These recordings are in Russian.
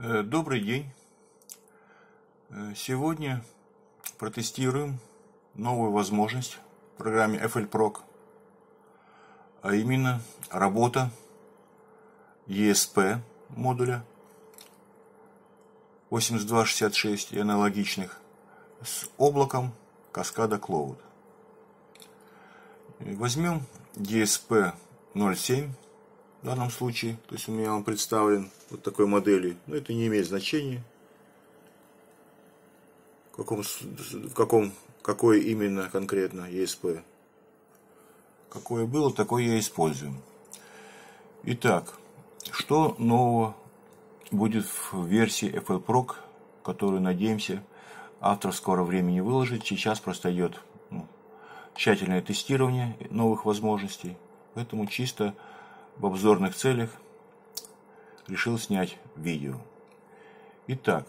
Э, добрый день. Э, сегодня протестируем новую возможность в программе FLPROC, а именно работа ESP модуля 8266 и аналогичных с облаком каскада Cloud. Э, возьмем DSP e 07 в данном случае. То есть у меня он представлен вот такой модели, Но это не имеет значения. В каком, в каком, какой именно конкретно ESP. Какое было, такое я использую. Итак, что нового будет в версии FL FLPROC, которую, надеемся, автор в скором времени выложит. Сейчас просто идет ну, тщательное тестирование новых возможностей. Поэтому чисто в обзорных целях решил снять видео. Итак,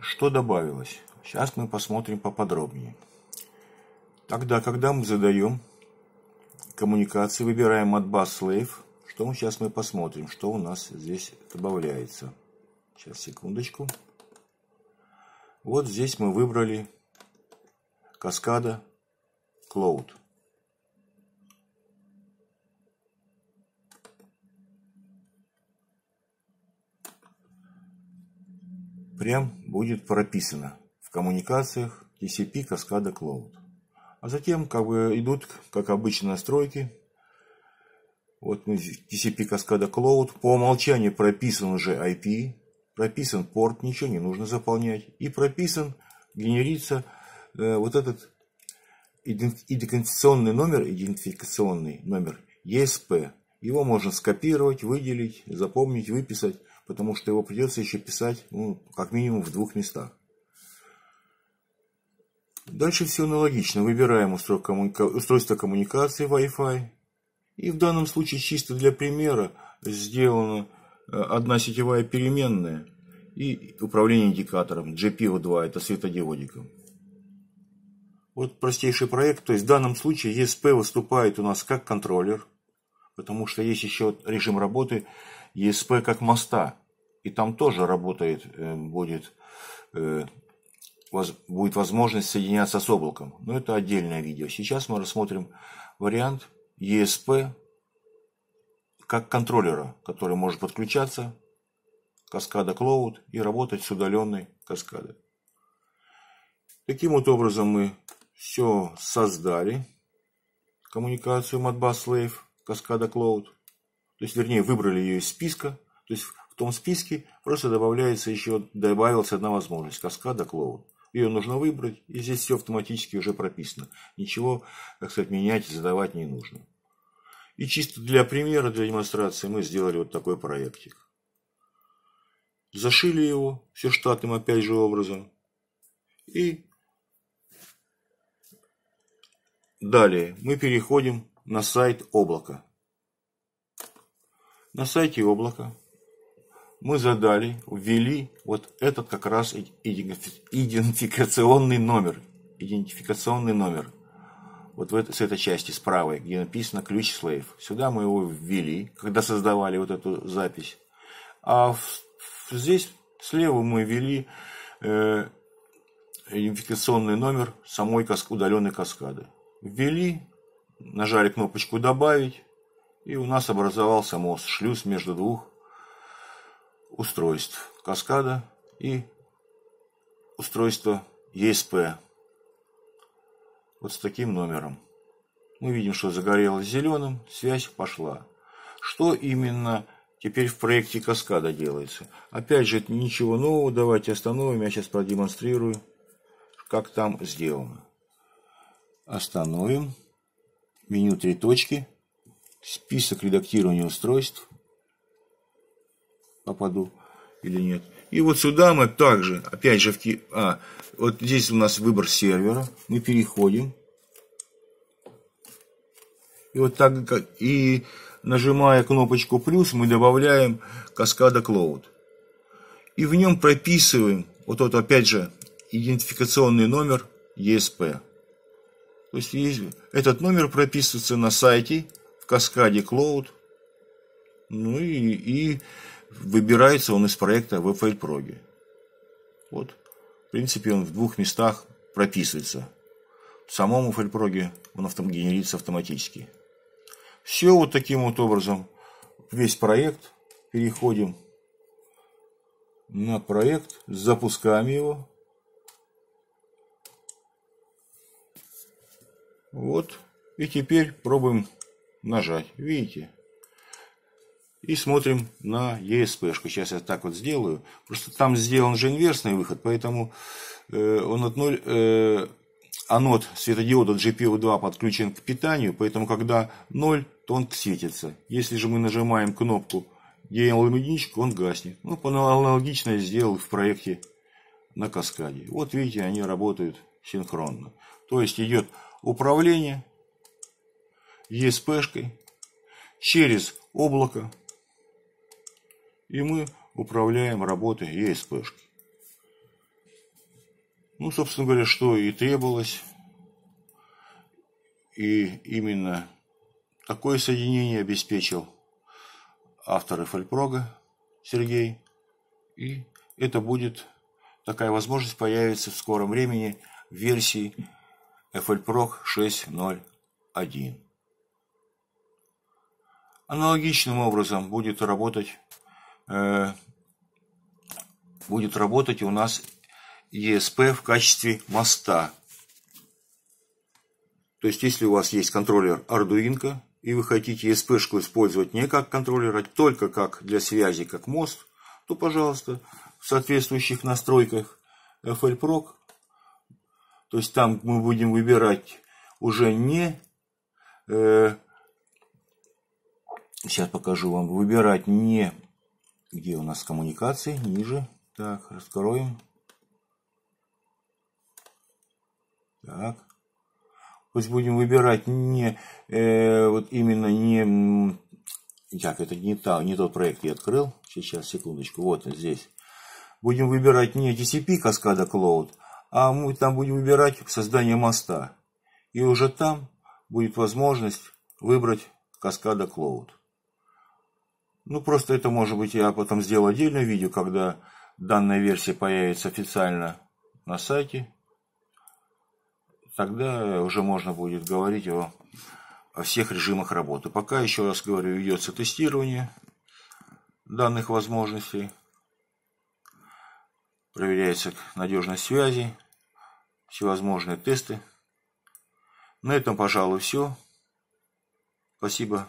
что добавилось? Сейчас мы посмотрим поподробнее. Тогда, когда мы задаем коммуникации, выбираем от bus slave, что мы сейчас мы посмотрим, что у нас здесь добавляется. Сейчас, секундочку. Вот здесь мы выбрали каскада Cloud. прям будет прописано в коммуникациях TCP Cascada Cloud. А затем как бы идут, как обычно, настройки. Вот TCP Cascada Cloud. По умолчанию прописан уже IP, прописан порт, ничего не нужно заполнять. И прописан, генерится э, вот этот идентификационный номер, идентификационный номер ESP. Его можно скопировать, выделить, запомнить, выписать потому что его придется еще писать ну, как минимум в двух местах. Дальше все аналогично. Выбираем устройство коммуникации Wi-Fi. И в данном случае чисто для примера сделана э, одна сетевая переменная и управление индикатором GPO2, это светодиодиком. Вот простейший проект. То есть в данном случае ESP выступает у нас как контроллер, потому что есть еще режим работы ЕСП как моста. И там тоже работает, э, будет, э, будет возможность соединяться с облаком. Но это отдельное видео. Сейчас мы рассмотрим вариант ЕСП как контроллера, который может подключаться каскада Cloud и работать с удаленной каскадой. Таким вот образом мы все создали. Коммуникацию Modbus Slave, каскада Cloud то есть, вернее, выбрали ее из списка, то есть в том списке просто добавляется еще, добавилась одна возможность, каскада клоун. Ее нужно выбрать, и здесь все автоматически уже прописано. Ничего, так сказать, менять и задавать не нужно. И чисто для примера, для демонстрации мы сделали вот такой проектик. Зашили его, все штатным опять же образом. И далее мы переходим на сайт облака. На сайте облака мы задали, ввели вот этот как раз идентификационный номер. Идентификационный номер. Вот в это, с этой части справа, где написано ключ слейв. Сюда мы его ввели, когда создавали вот эту запись. А в, в, здесь слева мы ввели э, идентификационный номер самой каск, удаленной каскады. Ввели, нажали кнопочку «Добавить», и у нас образовался мост, шлюз между двух устройств – каскада и устройство ЕСП. Вот с таким номером. Мы видим, что загорелось зеленым, связь пошла. Что именно теперь в проекте каскада делается? Опять же, это ничего нового, давайте остановим, я сейчас продемонстрирую, как там сделано. Остановим. Меню три точки – список редактирования устройств попаду или нет. И вот сюда мы также, опять же, в ки... а, вот здесь у нас выбор сервера. Мы переходим. И вот так, как и нажимая кнопочку плюс, мы добавляем каскада Cloud. И в нем прописываем, вот этот опять же, идентификационный номер ESP. То есть этот номер прописывается на сайте каскаде Cloud. Ну и, и выбирается он из проекта в FL Prog. Вот. В принципе, он в двух местах прописывается. В самом FL Prog он автом генерится автоматически. Все вот таким вот образом. Весь проект. Переходим на проект. Запускаем его. Вот. И теперь пробуем нажать, видите? И смотрим на ESP-шку. Сейчас я так вот сделаю. Просто там сделан же инверсный выход, поэтому э, он от 0... Э, анод светодиода GPO2 подключен к питанию, поэтому когда 0, то он светится. Если же мы нажимаем кнопку DL-единичек, он гаснет. Ну, аналогично я сделал в проекте на каскаде. Вот видите, они работают синхронно. То есть идет управление ЕСПшкой, через облако, и мы управляем работой ЕСПшки. Ну, собственно говоря, что и требовалось. И именно такое соединение обеспечил автор Эфельпрога Сергей. И это будет, такая возможность появится в скором времени в версии FLPROG 6.0.1. Аналогичным образом будет работать, э, будет работать у нас ESP в качестве моста. То есть, если у вас есть контроллер Arduino, и вы хотите ESP-шку использовать не как контроллер, а только как для связи, как мост, то, пожалуйста, в соответствующих настройках FLPROC, то есть там мы будем выбирать уже не э, Сейчас покажу вам. Выбирать не... Где у нас коммуникации? Ниже. Так, раскроем. Так. Пусть будем выбирать не... Э, вот именно не... Так, это не, та, не тот проект я открыл. Сейчас, секундочку. Вот здесь. Будем выбирать не TCP каскада Cloud, а мы там будем выбирать создание моста. И уже там будет возможность выбрать каскада Cloud. Ну, просто это, может быть, я потом сделаю отдельное видео, когда данная версия появится официально на сайте. Тогда уже можно будет говорить о, о всех режимах работы. Пока, еще раз говорю, ведется тестирование данных возможностей. Проверяется надежность связи, всевозможные тесты. На этом, пожалуй, все. Спасибо.